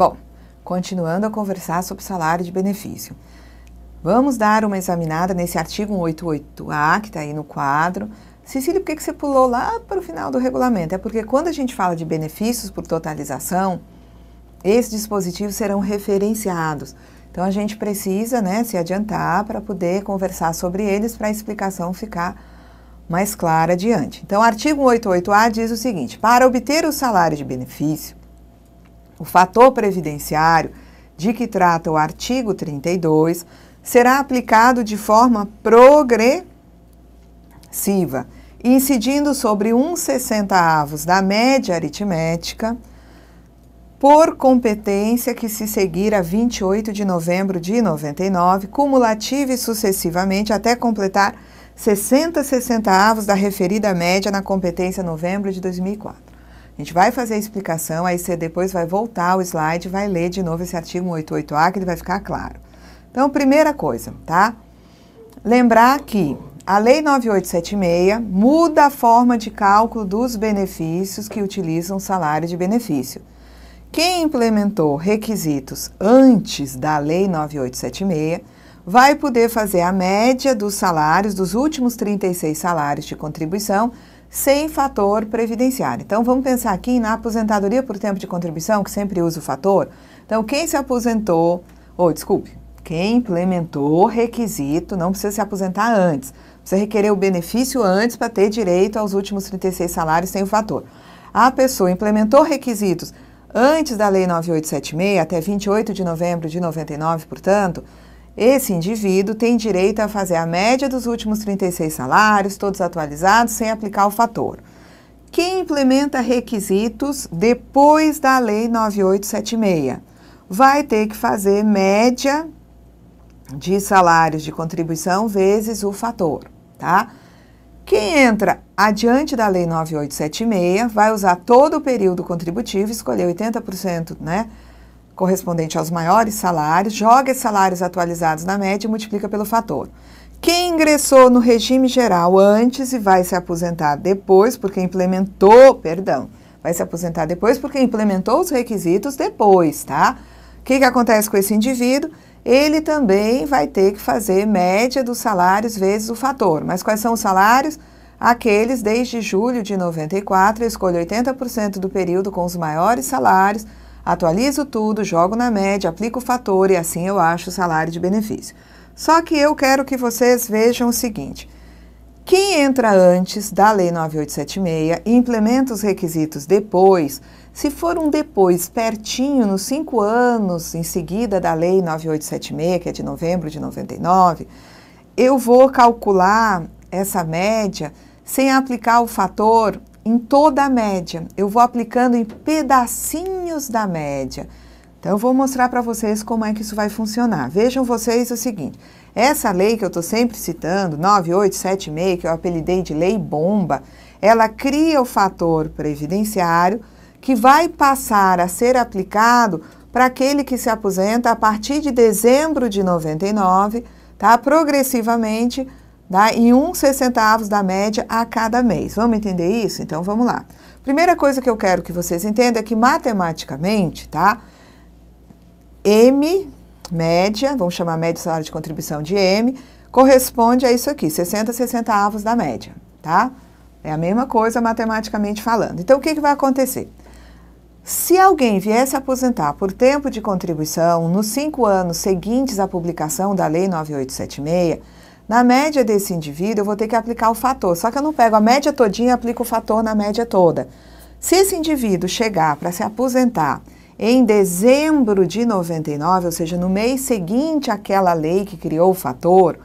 Bom, continuando a conversar sobre salário de benefício. Vamos dar uma examinada nesse artigo 188A que está aí no quadro. Cecília, por que, que você pulou lá para o final do regulamento? É porque quando a gente fala de benefícios por totalização, esses dispositivos serão referenciados. Então a gente precisa né, se adiantar para poder conversar sobre eles para a explicação ficar mais clara adiante. Então, o artigo 188A diz o seguinte: para obter o salário de benefício, o fator previdenciário de que trata o artigo 32 será aplicado de forma progressiva, incidindo sobre 1,60 avos da média aritmética por competência que se seguir a 28 de novembro de 99, cumulativa e sucessivamente até completar 60 avos da referida média na competência novembro de 2004. A gente vai fazer a explicação, aí você depois vai voltar ao slide, vai ler de novo esse artigo 188A que ele vai ficar claro. Então, primeira coisa, tá? Lembrar que a Lei 9876 muda a forma de cálculo dos benefícios que utilizam salário de benefício. Quem implementou requisitos antes da Lei 9876 vai poder fazer a média dos salários, dos últimos 36 salários de contribuição, sem fator previdenciário. Então, vamos pensar aqui na aposentadoria por tempo de contribuição, que sempre usa o fator. Então, quem se aposentou, ou oh, desculpe, quem implementou o requisito não precisa se aposentar antes, precisa requerer o benefício antes para ter direito aos últimos 36 salários sem o fator. A pessoa implementou requisitos antes da Lei 9876, até 28 de novembro de 99, portanto, esse indivíduo tem direito a fazer a média dos últimos 36 salários, todos atualizados, sem aplicar o fator. Quem implementa requisitos depois da Lei 9876 vai ter que fazer média de salários de contribuição vezes o fator, tá? Quem entra adiante da Lei 9876 vai usar todo o período contributivo, escolher 80%, né? correspondente aos maiores salários, joga esses salários atualizados na média e multiplica pelo fator. Quem ingressou no regime geral antes e vai se aposentar depois porque implementou, perdão, vai se aposentar depois porque implementou os requisitos depois, tá? O que, que acontece com esse indivíduo? Ele também vai ter que fazer média dos salários vezes o fator. Mas quais são os salários? Aqueles desde julho de 94, eu escolho 80% do período com os maiores salários, Atualizo tudo, jogo na média, aplico o fator e assim eu acho o salário de benefício. Só que eu quero que vocês vejam o seguinte: quem entra antes da Lei 9876 e implementa os requisitos depois, se for um depois pertinho, nos cinco anos em seguida da Lei 9876, que é de novembro de 99, eu vou calcular essa média sem aplicar o fator em toda a média. Eu vou aplicando em pedacinhos da média. Então, eu vou mostrar para vocês como é que isso vai funcionar. Vejam vocês o seguinte: essa lei que eu estou sempre citando, 9876, que eu apelidei de lei bomba, ela cria o fator previdenciário que vai passar a ser aplicado para aquele que se aposenta a partir de dezembro de 99, tá? Progressivamente Tá? E um sessentavos da média a cada mês. Vamos entender isso? Então vamos lá. Primeira coisa que eu quero que vocês entendam é que matematicamente, tá? M média, vamos chamar média salário de contribuição de M, corresponde a isso aqui, 60 avos da média, tá? É a mesma coisa matematicamente falando. Então o que, que vai acontecer? Se alguém viesse aposentar por tempo de contribuição nos cinco anos seguintes à publicação da Lei 9876, na média desse indivíduo, eu vou ter que aplicar o fator. Só que eu não pego a média todinha e aplico o fator na média toda. Se esse indivíduo chegar para se aposentar em dezembro de 99, ou seja, no mês seguinte àquela lei que criou o fator,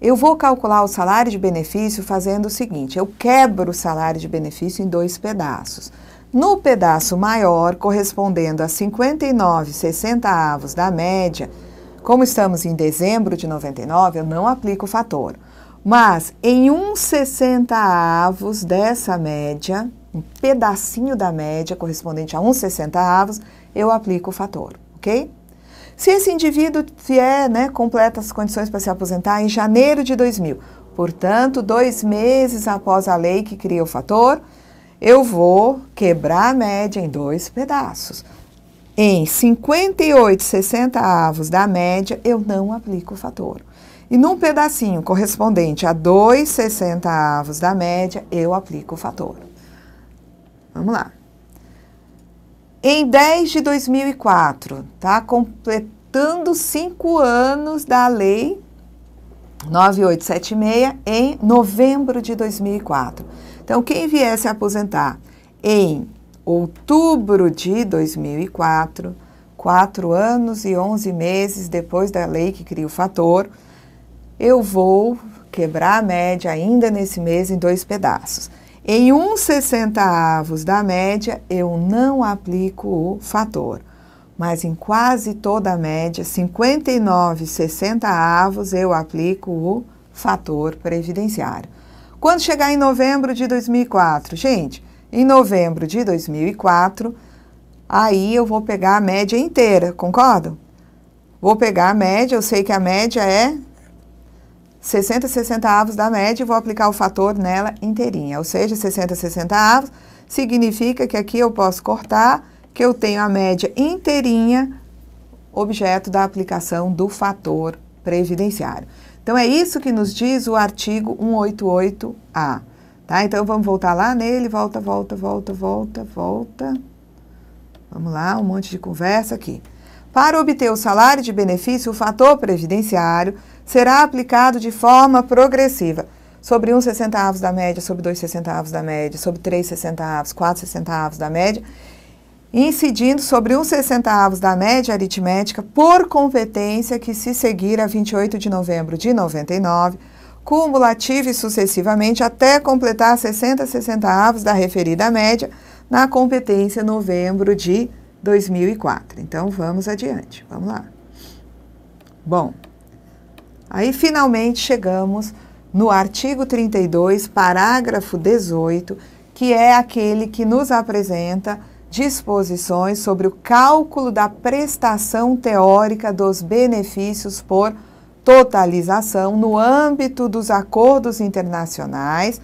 eu vou calcular o salário de benefício fazendo o seguinte: eu quebro o salário de benefício em dois pedaços. No pedaço maior, correspondendo a 59 60 avos da média, como estamos em dezembro de 99, eu não aplico o fator. Mas em uns 60 avos dessa média, um pedacinho da média correspondente a uns 60 avos, eu aplico o fator, ok? Se esse indivíduo vier, né, completa as condições para se aposentar em janeiro de 2000, portanto, dois meses após a lei que cria o fator, eu vou quebrar a média em dois pedaços em 58, 60 avos da média, eu não aplico o fator. E num pedacinho correspondente a 2 60 avos da média, eu aplico o fator. Vamos lá. Em 10 de 2004, tá completando 5 anos da lei 9876 em novembro de 2004. Então, quem viesse a aposentar em outubro de 2004, quatro anos e onze meses depois da lei que cria o fator, eu vou quebrar a média ainda nesse mês em dois pedaços. Em um avos da média, eu não aplico o fator, mas em quase toda a média, 59 avos eu aplico o fator previdenciário. Quando chegar em novembro de 2004, gente, em novembro de 2004, aí eu vou pegar a média inteira, concordam? Vou pegar a média, eu sei que a média é 60 60 da média e vou aplicar o fator nela inteirinha. Ou seja, 60 60 significa que aqui eu posso cortar, que eu tenho a média inteirinha objeto da aplicação do fator previdenciário. Então, é isso que nos diz o artigo 188-A. Tá? Então vamos voltar lá nele, volta, volta, volta, volta, volta. Vamos lá, um monte de conversa aqui. Para obter o salário de benefício, o fator previdenciário será aplicado de forma progressiva. Sobre 1 centavos da média, sobre 2 centavos da média, sobre 3 centavos, 4 centavos da média, incidindo sobre 1 centavos da média aritmética por competência que se seguir a 28 de novembro de 99, cumulativa e sucessivamente até completar 60 avos da referida média na competência novembro de 2004. Então vamos adiante, vamos lá. Bom, aí finalmente chegamos no artigo 32, parágrafo 18, que é aquele que nos apresenta disposições sobre o cálculo da prestação teórica dos benefícios por totalização no âmbito dos acordos internacionais.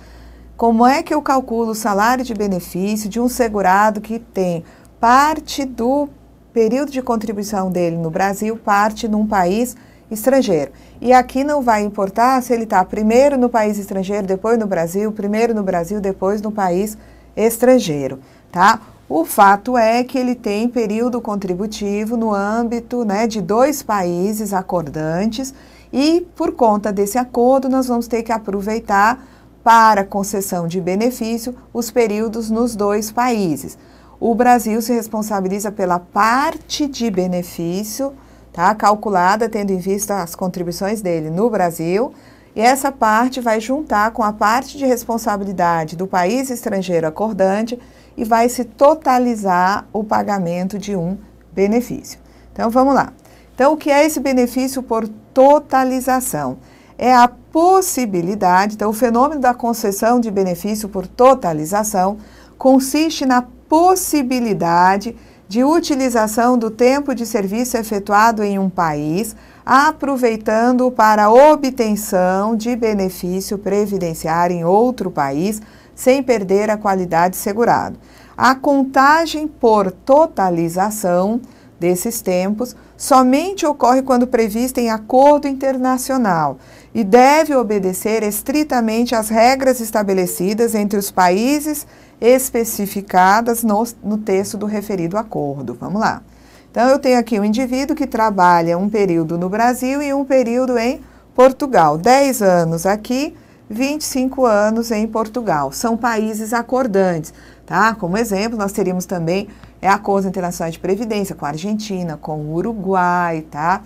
Como é que eu calculo o salário de benefício de um segurado que tem parte do período de contribuição dele no Brasil, parte num país estrangeiro. E aqui não vai importar se ele está primeiro no país estrangeiro, depois no Brasil, primeiro no Brasil, depois no país estrangeiro, tá? O fato é que ele tem período contributivo no âmbito né, de dois países acordantes e, por conta desse acordo, nós vamos ter que aproveitar para concessão de benefício os períodos nos dois países. O Brasil se responsabiliza pela parte de benefício, tá, calculada tendo em vista as contribuições dele no Brasil, e essa parte vai juntar com a parte de responsabilidade do país estrangeiro acordante e vai se totalizar o pagamento de um benefício. Então vamos lá. Então, o que é esse benefício por totalização? É a possibilidade, então, o fenômeno da concessão de benefício por totalização consiste na possibilidade de utilização do tempo de serviço efetuado em um país, aproveitando para obtenção de benefício previdenciário em outro país, sem perder a qualidade segurada. A contagem por totalização desses tempos somente ocorre quando prevista em acordo internacional e deve obedecer estritamente às regras estabelecidas entre os países especificadas no, no texto do referido acordo. Vamos lá. Então, eu tenho aqui um indivíduo que trabalha um período no Brasil e um período em Portugal. 10 anos aqui, 25 anos em Portugal. São países acordantes, tá? Como exemplo, nós teríamos também é, acordos internacionais de previdência com a Argentina, com o Uruguai, tá?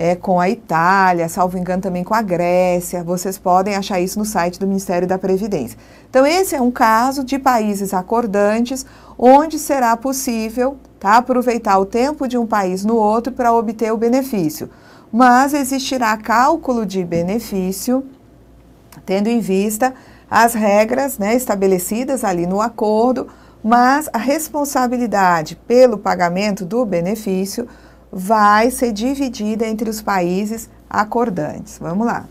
é, com a Itália, salvo engano também com a Grécia. Vocês podem achar isso no site do Ministério da Previdência. Então, esse é um caso de países acordantes onde será possível tá, aproveitar o tempo de um país no outro para obter o benefício. Mas existirá cálculo de benefício, tendo em vista as regras né, estabelecidas ali no acordo, mas a responsabilidade pelo pagamento do benefício vai ser dividida entre os países acordantes. Vamos lá.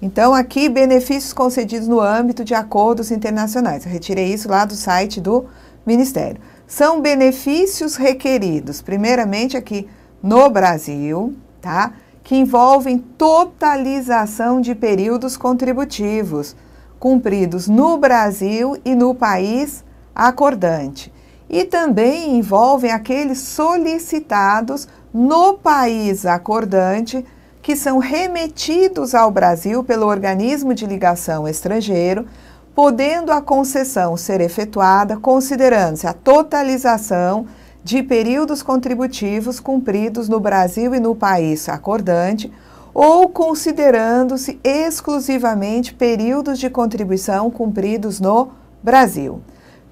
Então, aqui, benefícios concedidos no âmbito de acordos internacionais. Eu retirei isso lá do site do Ministério. São benefícios requeridos, primeiramente aqui no Brasil, tá? Que envolvem totalização de períodos contributivos cumpridos no Brasil e no país acordante. E também envolvem aqueles solicitados no país acordante que são remetidos ao Brasil pelo organismo de ligação estrangeiro, podendo a concessão ser efetuada considerando-se a totalização de períodos contributivos cumpridos no Brasil e no país acordante, ou considerando-se exclusivamente períodos de contribuição cumpridos no Brasil.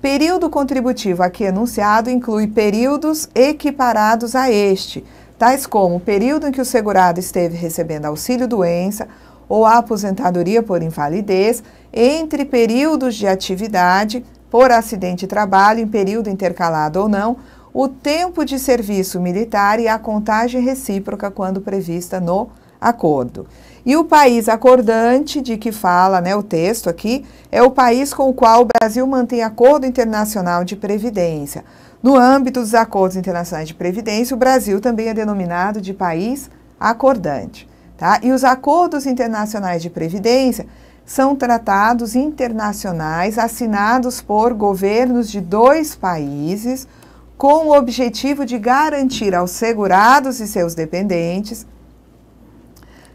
Período contributivo aqui enunciado inclui períodos equiparados a este, tais como o período em que o segurado esteve recebendo auxílio-doença ou aposentadoria por invalidez, entre períodos de atividade por acidente de trabalho, em período intercalado ou não, o tempo de serviço militar e a contagem recíproca quando prevista no acordo. E o país acordante de que fala né, o texto aqui é o país com o qual o Brasil mantém acordo internacional de previdência. No âmbito dos acordos internacionais de previdência, o Brasil também é denominado de país acordante. Tá? E os acordos internacionais de previdência são tratados internacionais assinados por governos de dois países com o objetivo de garantir aos segurados e seus dependentes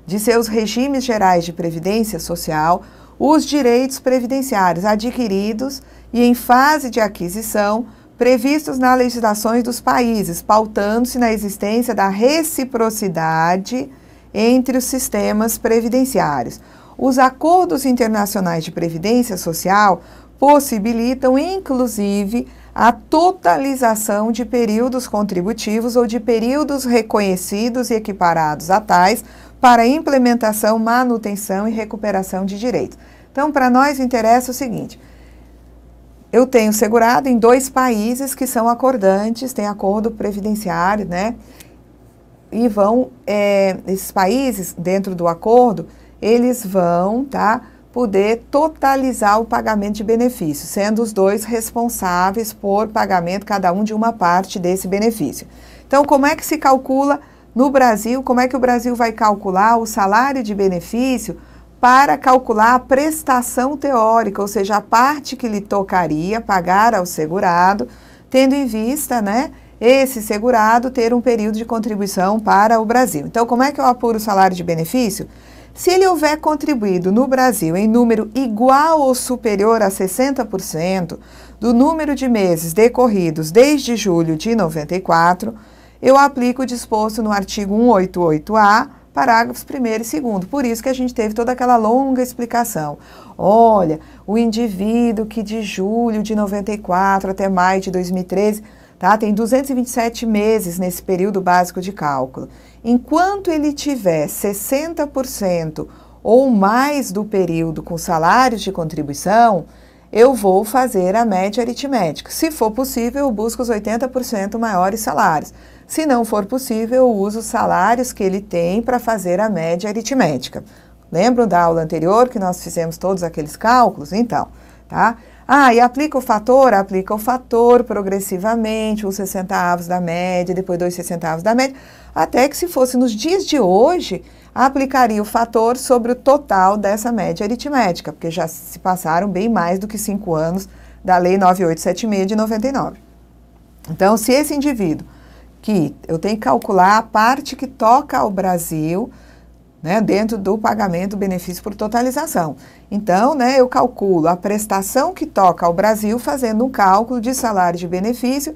de seus regimes gerais de previdência social os direitos previdenciários adquiridos e em fase de aquisição previstos na legislações dos países, pautando-se na existência da reciprocidade entre os sistemas previdenciários. Os acordos internacionais de previdência social possibilitam, inclusive, a totalização de períodos contributivos ou de períodos reconhecidos e equiparados a tais para implementação, manutenção e recuperação de direitos. Então, para nós interessa o seguinte: eu tenho segurado em dois países que são acordantes, tem acordo previdenciário, né? E vão, é, esses países, dentro do acordo, eles vão, tá? Poder totalizar o pagamento de benefício, sendo os dois responsáveis por pagamento, cada um de uma parte desse benefício. Então, como é que se calcula no Brasil, como é que o Brasil vai calcular o salário de benefício para calcular a prestação teórica, ou seja, a parte que lhe tocaria pagar ao segurado, tendo em vista, né, esse segurado ter um período de contribuição para o Brasil. Então, como é que eu apuro o salário de benefício? Se ele houver contribuído no Brasil em número igual ou superior a 60% do número de meses decorridos desde julho de 94, eu aplico o disposto no artigo 188-A, parágrafos 1 e 2. Por isso que a gente teve toda aquela longa explicação. Olha, o indivíduo que de julho de 94 até maio de 2013 tá, tem 227 meses nesse período básico de cálculo. Enquanto ele tiver 60% ou mais do período com salários de contribuição, eu vou fazer a média aritmética. Se for possível, eu busco os 80% maiores salários. Se não for possível, usa os salários que ele tem para fazer a média aritmética. Lembram da aula anterior que nós fizemos todos aqueles cálculos? Então, tá? Ah, e aplica o fator? Aplica o fator progressivamente, uns avos da média, depois dois avos da média, até que se fosse nos dias de hoje, aplicaria o fator sobre o total dessa média aritmética, porque já se passaram bem mais do que cinco anos da Lei 9876 de 99. Então, se esse indivíduo que eu tenho que calcular a parte que toca ao Brasil né, dentro do pagamento do benefício por totalização. Então, né, eu calculo a prestação que toca ao Brasil fazendo um cálculo de salário de benefício,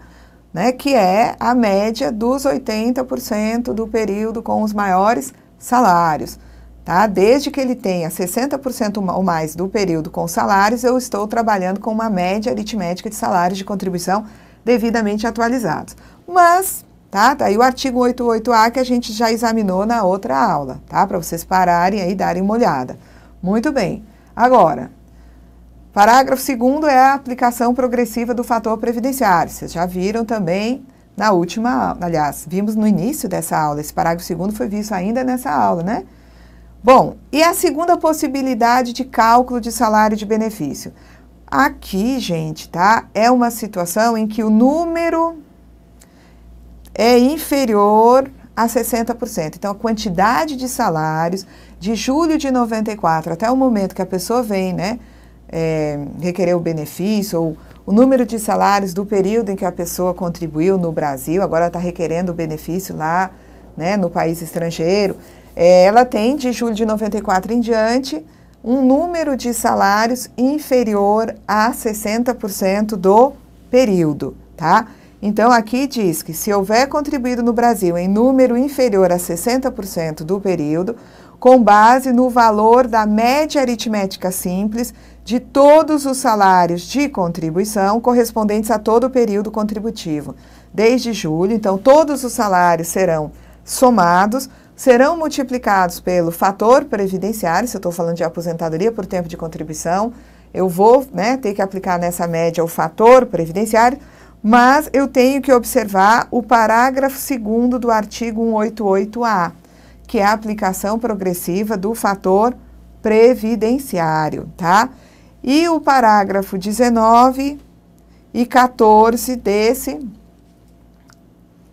né, que é a média dos 80% do período com os maiores salários. Tá? Desde que ele tenha 60% ou mais do período com salários, eu estou trabalhando com uma média aritmética de salários de contribuição devidamente atualizados. Mas tá? Daí o artigo 88A que a gente já examinou na outra aula, tá? Para vocês pararem aí e darem uma olhada. Muito bem. Agora, parágrafo 2 é a aplicação progressiva do fator previdenciário. Vocês já viram também na última, aliás, vimos no início dessa aula, esse parágrafo 2 foi visto ainda nessa aula, né? Bom, e a segunda possibilidade de cálculo de salário de benefício? Aqui, gente, tá? É uma situação em que o número é inferior a 60%. Então, a quantidade de salários de julho de 94 até o momento que a pessoa vem, né, é, requerer o benefício ou o número de salários do período em que a pessoa contribuiu no Brasil, agora está requerendo o benefício lá, né, no país estrangeiro, é, ela tem de julho de 94 em diante um número de salários inferior a 60% do período, tá? Então, aqui diz que se houver contribuído no Brasil em número inferior a 60% do período, com base no valor da média aritmética simples de todos os salários de contribuição correspondentes a todo o período contributivo. Desde julho, então, todos os salários serão somados, serão multiplicados pelo fator previdenciário, se eu estou falando de aposentadoria por tempo de contribuição, eu vou né, ter que aplicar nessa média o fator previdenciário mas eu tenho que observar o parágrafo 2 do artigo 188-A, que é a aplicação progressiva do fator previdenciário, tá? E o parágrafo 19 e 14 desse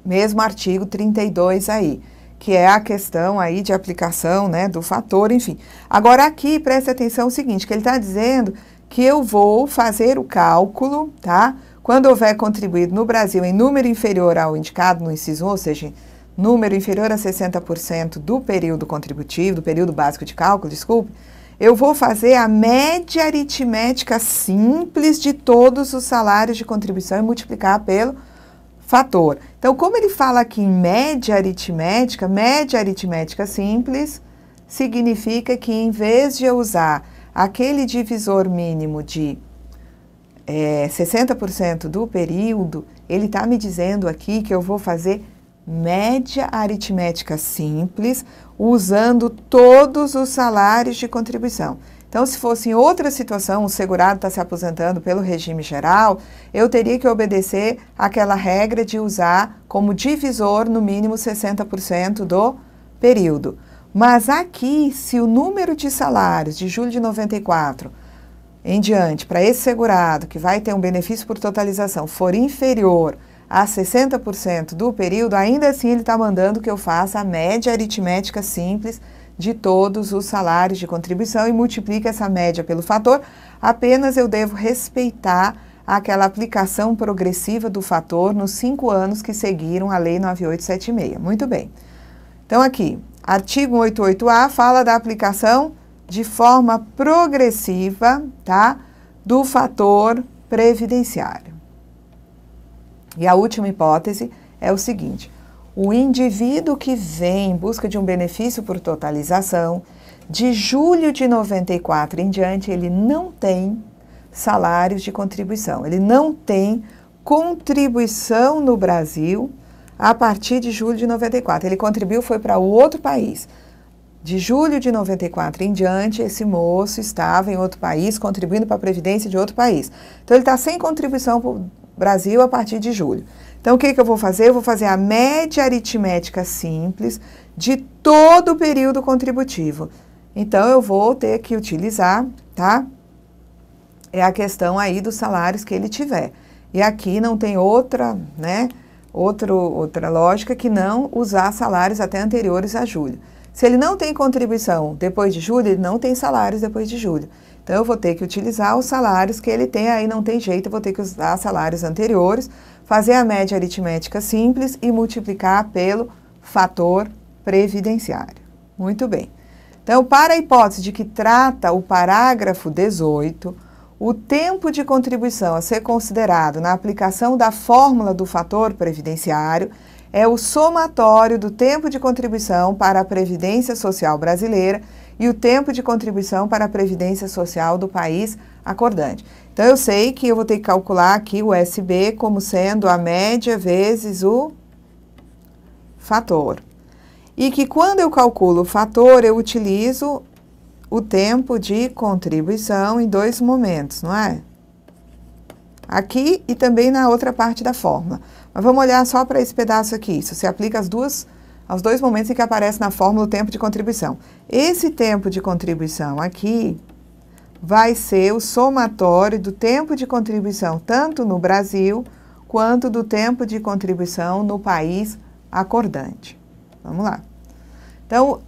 mesmo artigo 32 aí, que é a questão aí de aplicação, né, do fator, enfim. Agora aqui, preste atenção o seguinte, que ele está dizendo que eu vou fazer o cálculo, tá, quando houver contribuído no Brasil em número inferior ao indicado no inciso, ou seja, número inferior a 60% do período contributivo, do período básico de cálculo, desculpe, eu vou fazer a média aritmética simples de todos os salários de contribuição e multiplicar pelo fator. Então, como ele fala aqui em média aritmética, média aritmética simples significa que em vez de eu usar aquele divisor mínimo de é, 60% do período, ele está me dizendo aqui que eu vou fazer média aritmética simples usando todos os salários de contribuição. Então, se fosse em outra situação, o segurado está se aposentando pelo regime geral, eu teria que obedecer aquela regra de usar como divisor no mínimo 60% do período. Mas aqui, se o número de salários de julho de 94 em diante para esse segurado que vai ter um benefício por totalização for inferior a 60% do período, ainda assim ele está mandando que eu faça a média aritmética simples de todos os salários de contribuição e multiplique essa média pelo fator. Apenas eu devo respeitar aquela aplicação progressiva do fator nos cinco anos que seguiram a Lei 9876. Muito bem. Então, aqui, artigo 88A fala da aplicação de forma progressiva, tá? Do fator previdenciário. E a última hipótese é o seguinte: o indivíduo que vem em busca de um benefício por totalização, de julho de 94 em diante, ele não tem salários de contribuição, ele não tem contribuição no Brasil a partir de julho de 94. Ele contribuiu, foi para outro país. De julho de 94 em diante, esse moço estava em outro país, contribuindo para a previdência de outro país. Então, ele está sem contribuição para o Brasil a partir de julho. Então, o que, que eu vou fazer? Eu vou fazer a média aritmética simples de todo o período contributivo. Então, eu vou ter que utilizar, tá? É a questão aí dos salários que ele tiver. E aqui não tem outra, né? Outro, outra lógica que não usar salários até anteriores a julho. Se ele não tem contribuição depois de julho, ele não tem salários depois de julho. Então, eu vou ter que utilizar os salários que ele tem, aí não tem jeito, eu vou ter que usar salários anteriores, fazer a média aritmética simples e multiplicar pelo fator previdenciário. Muito bem. Então, para a hipótese de que trata o parágrafo 18, o tempo de contribuição a ser considerado na aplicação da fórmula do fator previdenciário é o somatório do tempo de contribuição para a Previdência Social brasileira e o tempo de contribuição para a Previdência Social do país acordante. Então, eu sei que eu vou ter que calcular aqui o SB como sendo a média vezes o fator. E que quando eu calculo o fator, eu utilizo o tempo de contribuição em dois momentos, não é? Aqui e também na outra parte da fórmula. Mas vamos olhar só para esse pedaço aqui. Isso se aplica às duas, aos dois momentos em que aparece na fórmula o tempo de contribuição. Esse tempo de contribuição aqui vai ser o somatório do tempo de contribuição tanto no Brasil quanto do tempo de contribuição no país acordante. Vamos lá. Então,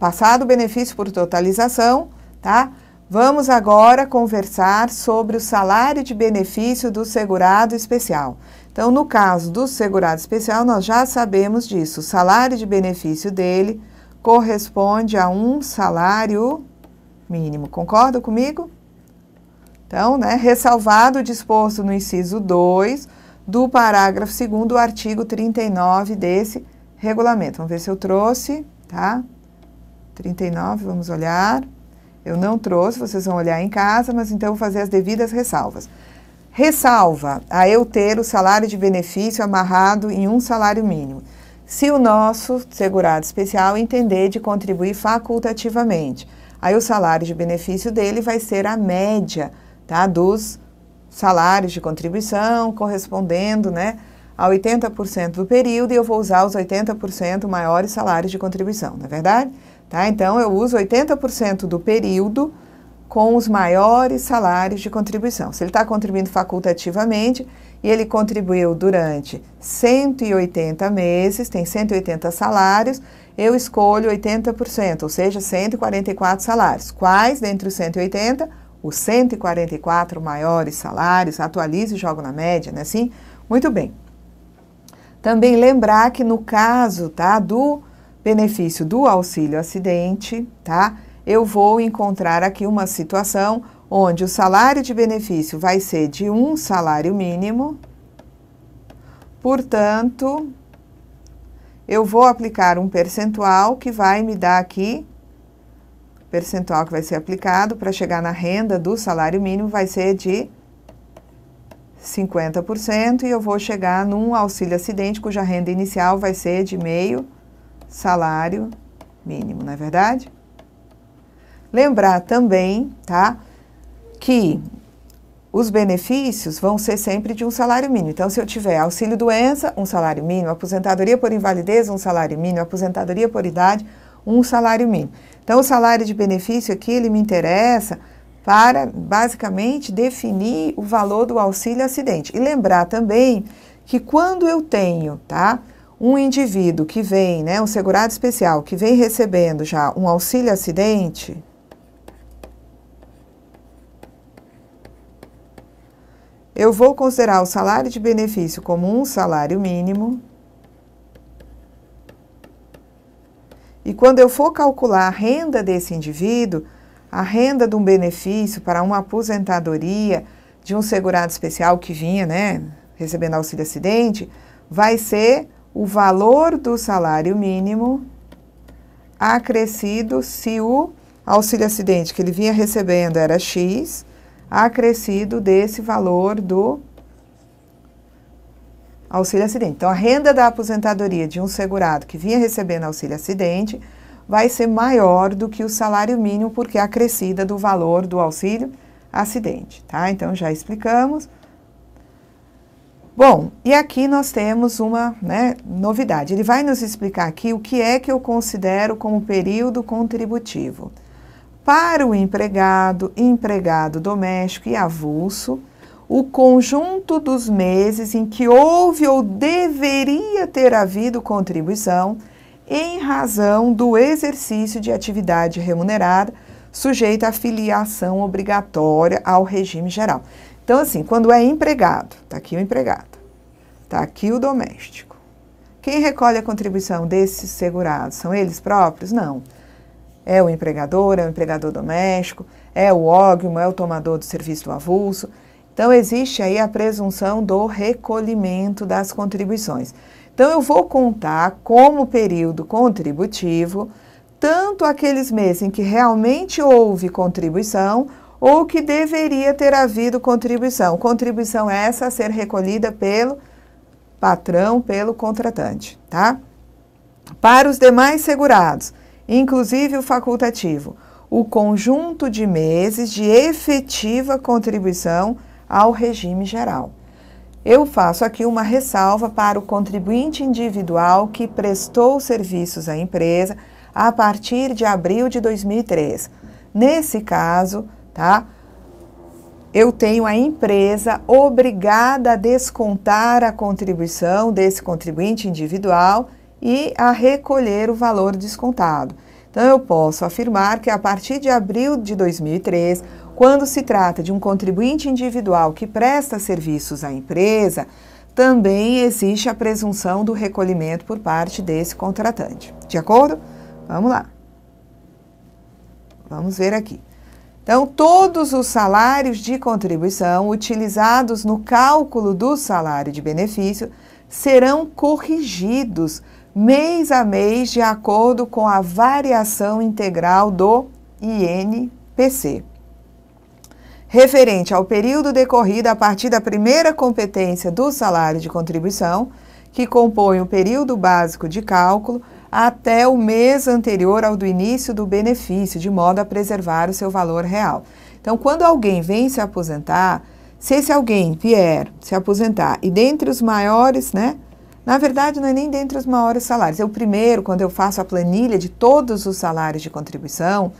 passado o benefício por totalização, tá? Vamos agora conversar sobre o salário de benefício do segurado especial. Então, no caso do segurado especial, nós já sabemos disso. O salário de benefício dele corresponde a um salário mínimo. Concorda comigo? Então, né, ressalvado o disposto no inciso 2 do parágrafo 2 do artigo 39 desse regulamento. Vamos ver se eu trouxe, tá? 39, vamos olhar. Eu não trouxe, vocês vão olhar em casa, mas então vou fazer as devidas ressalvas. Ressalva a eu ter o salário de benefício amarrado em um salário mínimo, se o nosso segurado especial entender de contribuir facultativamente. Aí o salário de benefício dele vai ser a média tá, dos salários de contribuição, correspondendo né, a 80% do período, e eu vou usar os 80% maiores salários de contribuição, não é verdade? Tá? Então, eu uso 80% do período com os maiores salários de contribuição. Se ele está contribuindo facultativamente e ele contribuiu durante 180 meses, tem 180 salários, eu escolho 80%, ou seja, 144 salários. Quais dentre os 180? Os 144 maiores salários, atualizo e jogo na média, né? Sim? Muito bem. Também lembrar que no caso, tá, do benefício do auxílio acidente, tá? eu vou encontrar aqui uma situação onde o salário de benefício vai ser de um salário mínimo, portanto, eu vou aplicar um percentual que vai me dar aqui, percentual que vai ser aplicado para chegar na renda do salário mínimo vai ser de 50% e eu vou chegar num auxílio acidente cuja renda inicial vai ser de meio salário mínimo, não é verdade? Lembrar também, tá, que os benefícios vão ser sempre de um salário mínimo. Então, se eu tiver auxílio doença, um salário mínimo, aposentadoria por invalidez, um salário mínimo, aposentadoria por idade, um salário mínimo. Então, o salário de benefício aqui, ele me interessa para basicamente definir o valor do auxílio acidente. E lembrar também que quando eu tenho, tá, um indivíduo que vem, né, um segurado especial que vem recebendo já um auxílio acidente, eu vou considerar o salário de benefício como um salário mínimo. E quando eu for calcular a renda desse indivíduo, a renda de um benefício para uma aposentadoria de um segurado especial que vinha, né, recebendo auxílio acidente, vai ser o valor do salário mínimo acrescido se o auxílio acidente que ele vinha recebendo era X acrescido desse valor do auxílio acidente. Então, a renda da aposentadoria de um segurado que vinha recebendo auxílio acidente vai ser maior do que o salário mínimo, porque é acrescida do valor do auxílio acidente, tá? Então, já explicamos. Bom, e aqui nós temos uma né, novidade. Ele vai nos explicar aqui o que é que eu considero como período contributivo para o empregado, empregado doméstico e avulso, o conjunto dos meses em que houve ou deveria ter havido contribuição em razão do exercício de atividade remunerada sujeita à filiação obrigatória ao regime geral. Então, assim, quando é empregado, está aqui o empregado, está aqui o doméstico. Quem recolhe a contribuição desses segurados? São eles próprios? Não. É o empregador, é o empregador doméstico, é o ógmo, é o tomador do serviço do avulso. Então, existe aí a presunção do recolhimento das contribuições. Então, eu vou contar como período contributivo tanto aqueles meses em que realmente houve contribuição ou que deveria ter havido contribuição. Contribuição essa a ser recolhida pelo patrão, pelo contratante, tá? Para os demais segurados, inclusive o facultativo, o conjunto de meses de efetiva contribuição ao regime geral. Eu faço aqui uma ressalva para o contribuinte individual que prestou serviços à empresa a partir de abril de 2003. Nesse caso, tá? Eu tenho a empresa obrigada a descontar a contribuição desse contribuinte individual e a recolher o valor descontado. Então, eu posso afirmar que a partir de abril de 2003, quando se trata de um contribuinte individual que presta serviços à empresa, também existe a presunção do recolhimento por parte desse contratante. De acordo? Vamos lá. Vamos ver aqui. Então, todos os salários de contribuição utilizados no cálculo do salário de benefício serão corrigidos mês a mês, de acordo com a variação integral do INPC. Referente ao período decorrido a partir da primeira competência do salário de contribuição, que compõe o período básico de cálculo, até o mês anterior ao do início do benefício, de modo a preservar o seu valor real. Então, quando alguém vem se aposentar, se esse alguém vier se aposentar e dentre os maiores, né, na verdade, não é nem dentre os maiores salários. Eu é primeiro, quando eu faço a planilha de todos os salários de contribuição,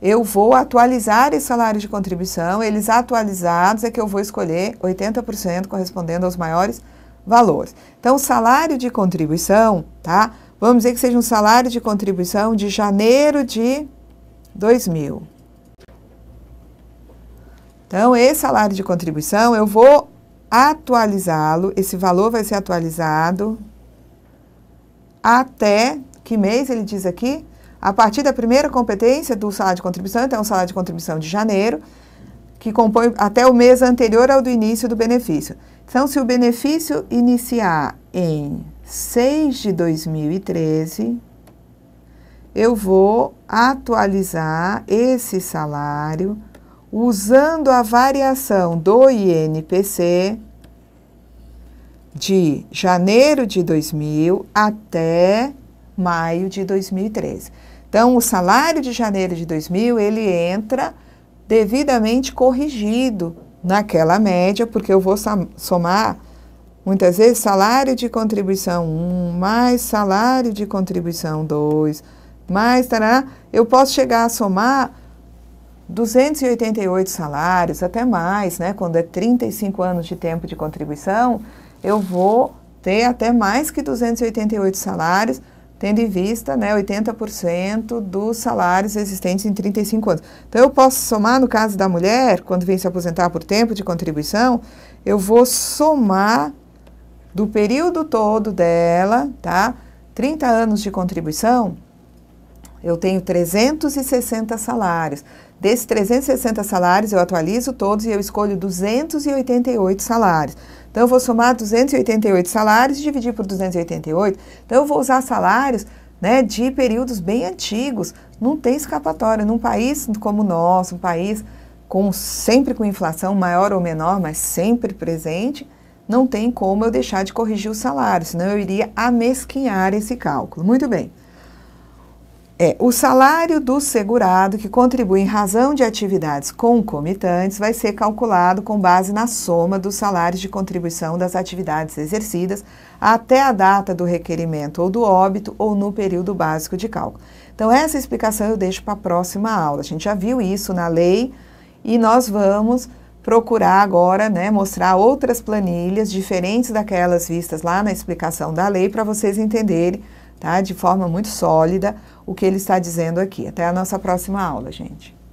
eu vou atualizar esse salário de contribuição, eles atualizados é que eu vou escolher 80% correspondendo aos maiores valores. Então, o salário de contribuição, tá? Vamos dizer que seja um salário de contribuição de janeiro de 2000. Então, esse salário de contribuição eu vou atualizá-lo. Esse valor vai ser atualizado até que mês ele diz aqui? A partir da primeira competência do salário de contribuição, então salário de contribuição de janeiro, que compõe até o mês anterior ao do início do benefício. Então, se o benefício iniciar em 6 de 2013, eu vou atualizar esse salário usando a variação do INPC de janeiro de 2000 até maio de 2013. Então, o salário de janeiro de 2000, ele entra devidamente corrigido naquela média, porque eu vou somar muitas vezes salário de contribuição 1 mais salário de contribuição 2 mais tarará, eu posso chegar a somar 288 salários, até mais, né? Quando é 35 anos de tempo de contribuição, eu vou ter até mais que 288 salários, tendo em vista, né, 80% dos salários existentes em 35 anos. Então eu posso somar no caso da mulher, quando vem se aposentar por tempo de contribuição, eu vou somar do período todo dela, tá? 30 anos de contribuição, eu tenho 360 salários. Desses 360 salários, eu atualizo todos e eu escolho 288 salários. Então, eu vou somar 288 salários e dividir por 288. Então, eu vou usar salários né, de períodos bem antigos. Não tem escapatória. Num país como o nosso, um país com, sempre com inflação maior ou menor, mas sempre presente, não tem como eu deixar de corrigir o salário, senão eu iria amesquinhar esse cálculo. Muito bem. É, o salário do segurado que contribui em razão de atividades concomitantes vai ser calculado com base na soma dos salários de contribuição das atividades exercidas até a data do requerimento ou do óbito ou no período básico de cálculo. Então, essa explicação eu deixo para a próxima aula. A gente já viu isso na lei e nós vamos procurar agora né, mostrar outras planilhas diferentes daquelas vistas lá na explicação da lei para vocês entenderem tá, de forma muito sólida o que ele está dizendo aqui. Até a nossa próxima aula, gente.